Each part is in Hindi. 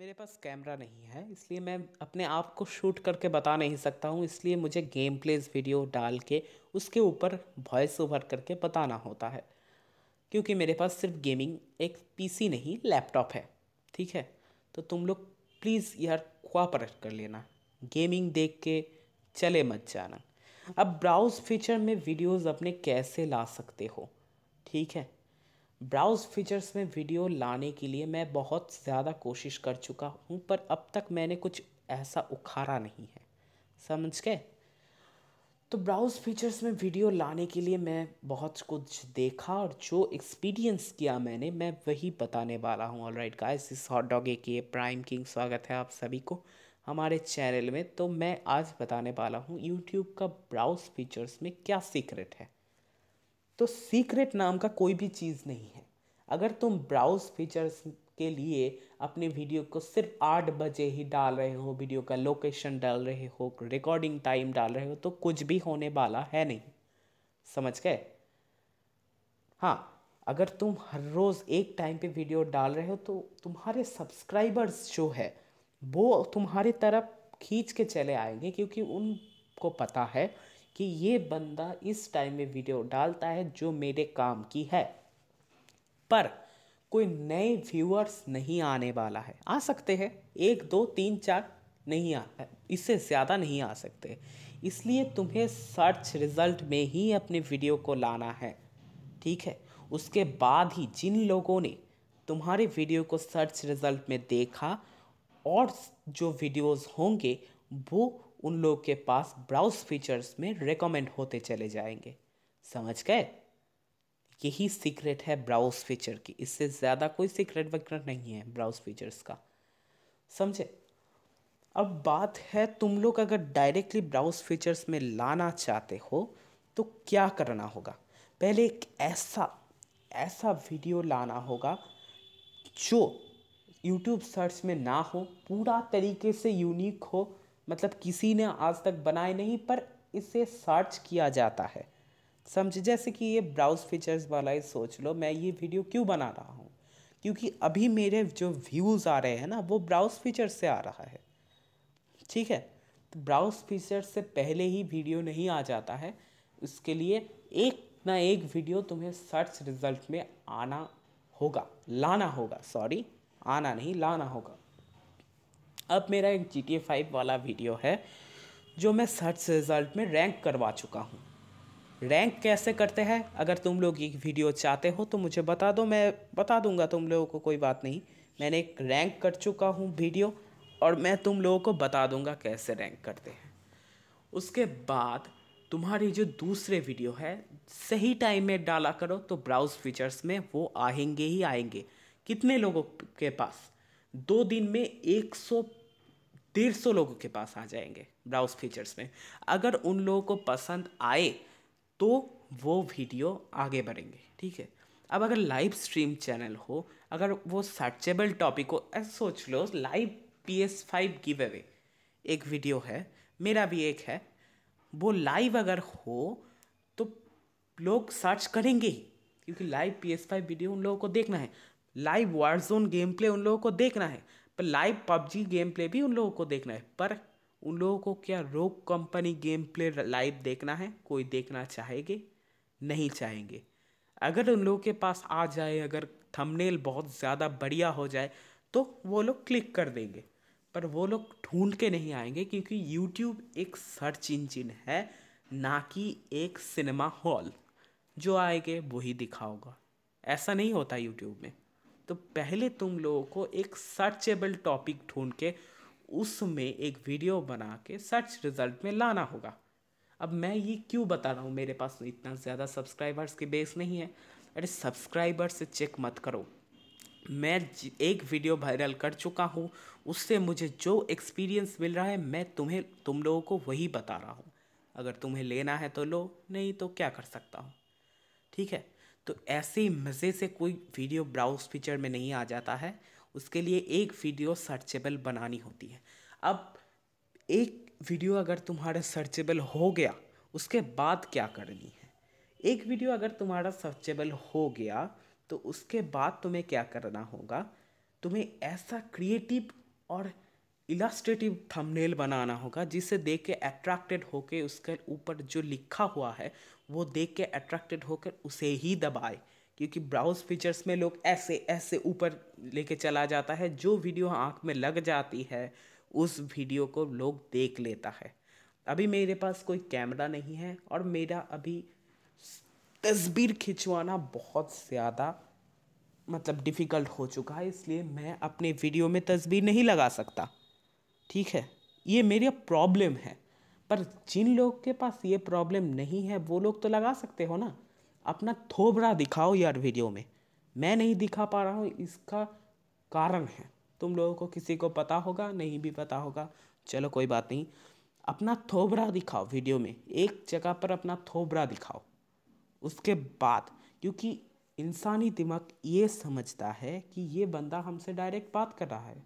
मेरे पास कैमरा नहीं है इसलिए मैं अपने आप को शूट करके बता नहीं सकता हूँ इसलिए मुझे गेम प्लेज वीडियो डाल के उसके ऊपर वॉइस ओवर करके बताना होता है क्योंकि मेरे पास सिर्फ गेमिंग एक पीसी नहीं लैपटॉप है ठीक है तो तुम लोग प्लीज़ यार कोऑपरेट कर लेना गेमिंग देख के चले मत जाना अब ब्राउज़ फीचर में वीडियोज़ अपने कैसे ला सकते हो ठीक है ब्राउज़ फीचर्स में वीडियो लाने के लिए मैं बहुत ज़्यादा कोशिश कर चुका हूँ पर अब तक मैंने कुछ ऐसा उखाड़ा नहीं है समझ के तो ब्राउज़ फीचर्स में वीडियो लाने के लिए मैं बहुत कुछ देखा और जो एक्सपीरियंस किया मैंने मैं वही बताने वाला हूँ ऑल राइट गाइस इस हॉट डॉग ए के प्राइम किंग स्वागत है आप सभी को हमारे चैनल में तो मैं आज बताने वाला हूँ यूट्यूब का ब्राउज़ फीचर्स में क्या सीक्रेट है तो सीक्रेट नाम का कोई भी चीज़ नहीं है अगर तुम ब्राउज फीचर्स के लिए अपने वीडियो को सिर्फ आठ बजे ही डाल रहे हो वीडियो का लोकेशन डाल रहे हो रिकॉर्डिंग टाइम डाल रहे हो तो कुछ भी होने वाला है नहीं समझ गए हाँ अगर तुम हर रोज़ एक टाइम पे वीडियो डाल रहे हो तो तुम्हारे सब्सक्राइबर्स जो है वो तुम्हारी तरफ खींच के चले आएंगे क्योंकि उनको पता है कि ये बंदा इस टाइम में वीडियो डालता है जो मेरे काम की है पर कोई नए व्यूअर्स नहीं आने वाला है आ सकते हैं एक दो तीन चार नहीं आ इससे ज़्यादा नहीं आ सकते इसलिए तुम्हें सर्च रिज़ल्ट में ही अपने वीडियो को लाना है ठीक है उसके बाद ही जिन लोगों ने तुम्हारे वीडियो को सर्च रिज़ल्ट में देखा और जो वीडियोस होंगे वो उन लोग के पास ब्राउज फीचर्स में रिकमेंड होते चले जाएंगे समझ गए यही सीक्रेट है ब्राउज फीचर की इससे ज़्यादा कोई सीक्रेट वगैरह नहीं है ब्राउज फीचर्स का समझे अब बात है तुम लोग अगर डायरेक्टली ब्राउज फीचर्स में लाना चाहते हो तो क्या करना होगा पहले एक ऐसा ऐसा वीडियो लाना होगा जो यूट्यूब सर्च में ना हो पूरा तरीके से यूनिक हो मतलब किसी ने आज तक बनाए नहीं पर इसे सर्च किया जाता है समझ जैसे कि ये ब्राउज फीचर्स वाला ही सोच लो मैं ये वीडियो क्यों बना रहा हूँ क्योंकि अभी मेरे जो व्यूज़ आ रहे हैं ना वो ब्राउज फीचर से आ रहा है ठीक है तो ब्राउज फीचर से पहले ही वीडियो नहीं आ जाता है उसके लिए एक ना एक वीडियो तुम्हें सर्च रिजल्ट में आना होगा लाना होगा सॉरी आना नहीं लाना होगा अब मेरा एक जी टी फाइव वाला वीडियो है जो मैं सर्च रिज़ल्ट में रैंक करवा चुका हूँ रैंक कैसे करते हैं अगर तुम लोग ये वीडियो चाहते हो तो मुझे बता दो मैं बता दूंगा तुम लोगों को कोई बात नहीं मैंने एक रैंक कर चुका हूँ वीडियो और मैं तुम लोगों को बता दूंगा कैसे रैंक करते हैं उसके बाद तुम्हारी जो दूसरे वीडियो है सही टाइम में डाला करो तो ब्राउज़ फीचर्स में वो आएंगे ही आएंगे कितने लोगों के पास दो दिन में एक सौ डेढ़ सौ लोगों के पास आ जाएंगे ब्राउज फीचर्स में अगर उन लोगों को पसंद आए तो वो वीडियो आगे बढ़ेंगे ठीक है अब अगर लाइव स्ट्रीम चैनल हो अगर वो सर्चेबल टॉपिक हो ऐसा सोच लो live PS five give away अवे एक वीडियो है मेरा भी एक है वो लाइव अगर हो तो लोग सर्च करेंगे ही क्योंकि लाइव पी एस फाइव वीडियो उन लोगों को देखना है लाइव जोन गेम प्ले उन लोगों को देखना है पर लाइव पबजी गेम प्ले भी उन लोगों को देखना है पर उन लोगों को क्या रोक कंपनी गेम प्ले लाइव देखना है कोई देखना चाहेंगे नहीं चाहेंगे अगर उन लोगों के पास आ जाए अगर थंबनेल बहुत ज़्यादा बढ़िया हो जाए तो वो लोग क्लिक कर देंगे पर वो लोग ढूंढ के नहीं आएंगे क्योंकि यूट्यूब एक सर्च इंजिन है ना कि एक सिनेमा हॉल जो आएंगे वही दिखाओगा ऐसा नहीं होता यूट्यूब में तो पहले तुम लोगों को एक सर्चेबल टॉपिक ढूंढ के उसमें एक वीडियो बना के सर्च रिजल्ट में लाना होगा अब मैं ये क्यों बता रहा हूँ मेरे पास तो इतना ज़्यादा सब्सक्राइबर्स की बेस नहीं है अरे सब्सक्राइबर से चेक मत करो मैं एक वीडियो वायरल कर चुका हूँ उससे मुझे जो एक्सपीरियंस मिल रहा है मैं तुम्हें तुम लोगों को वही बता रहा हूँ अगर तुम्हें लेना है तो लो नहीं तो क्या कर सकता हूँ ठीक है तो ऐसे मज़े से कोई वीडियो ब्राउज फीचर में नहीं आ जाता है उसके लिए एक वीडियो सर्चेबल बनानी होती है अब एक वीडियो अगर तुम्हारा सर्चेबल हो गया उसके बाद क्या करनी है एक वीडियो अगर तुम्हारा सर्चेबल हो गया तो उसके बाद तुम्हें क्या करना होगा तुम्हें ऐसा क्रिएटिव और इलास्ट्रेटिव थंबनेल बनाना होगा जिसे देख के अट्रैक्टेड होके उसके ऊपर जो लिखा हुआ है वो देख के अट्रैक्टेड होकर उसे ही दबाए क्योंकि ब्राउज फीचर्स में लोग ऐसे ऐसे ऊपर लेके चला जाता है जो वीडियो आँख में लग जाती है उस वीडियो को लोग देख लेता है अभी मेरे पास कोई कैमरा नहीं है और मेरा अभी तस्वीर खिंचवाना बहुत ज़्यादा मतलब डिफ़िकल्ट हो चुका है इसलिए मैं अपने वीडियो में तस्वीर नहीं लगा सकता ठीक है ये मेरी प्रॉब्लम है पर जिन लोग के पास ये प्रॉब्लम नहीं है वो लोग तो लगा सकते हो ना अपना थोबरा दिखाओ यार वीडियो में मैं नहीं दिखा पा रहा हूँ इसका कारण है तुम लोगों को किसी को पता होगा नहीं भी पता होगा चलो कोई बात नहीं अपना थोबरा दिखाओ वीडियो में एक जगह पर अपना थोबरा दिखाओ उसके बाद क्योंकि इंसानी दिमाग ये समझता है कि ये बंदा हमसे डायरेक्ट बात कर रहा है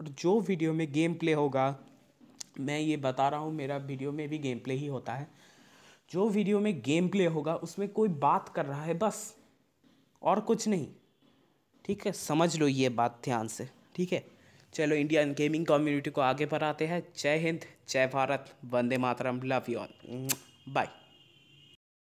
और जो वीडियो में गेम प्ले होगा मैं ये बता रहा हूँ मेरा वीडियो में भी गेम प्ले ही होता है जो वीडियो में गेम प्ले होगा उसमें कोई बात कर रहा है बस और कुछ नहीं ठीक है समझ लो ये बात ध्यान से ठीक है चलो इंडियन गेमिंग कम्युनिटी को आगे बढ़ाते हैं जय हिंद जय भारत वंदे मातरम लव यू ऑल बाय